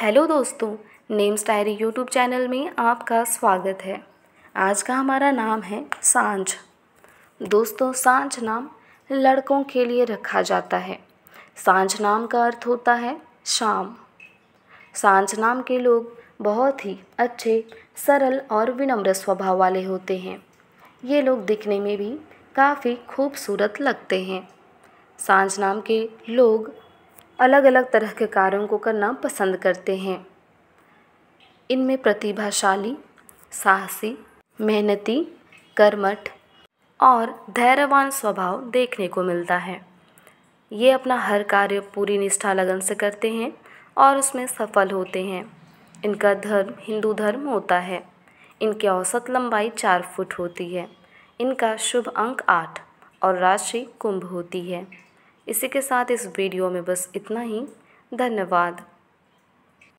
hello दोस्तों names diary YouTube channel में आपका स्वागत है आज का हमारा नाम है सांझ दोस्तों सांझ नाम लड़कों के लिए रखा जाता है सांझ नाम का अर्थ होता है शाम सांझ नाम के लोग बहुत ही अच्छे सरल और विनम्र स्वभाव वाले होते हैं ये लोग दिखने में भी काफ़ी खूबसूरत लगते हैं सांझ नाम के लोग अलग अलग तरह के कार्यों को करना पसंद करते हैं इनमें प्रतिभाशाली साहसी मेहनती कर्मठ और धैर्यवान स्वभाव देखने को मिलता है ये अपना हर कार्य पूरी निष्ठा लगन से करते हैं और उसमें सफल होते हैं इनका धर्म हिंदू धर्म होता है इनकी औसत लंबाई चार फुट होती है इनका शुभ अंक आठ और राशि कुंभ होती है इसी के साथ इस वीडियो में बस इतना ही धन्यवाद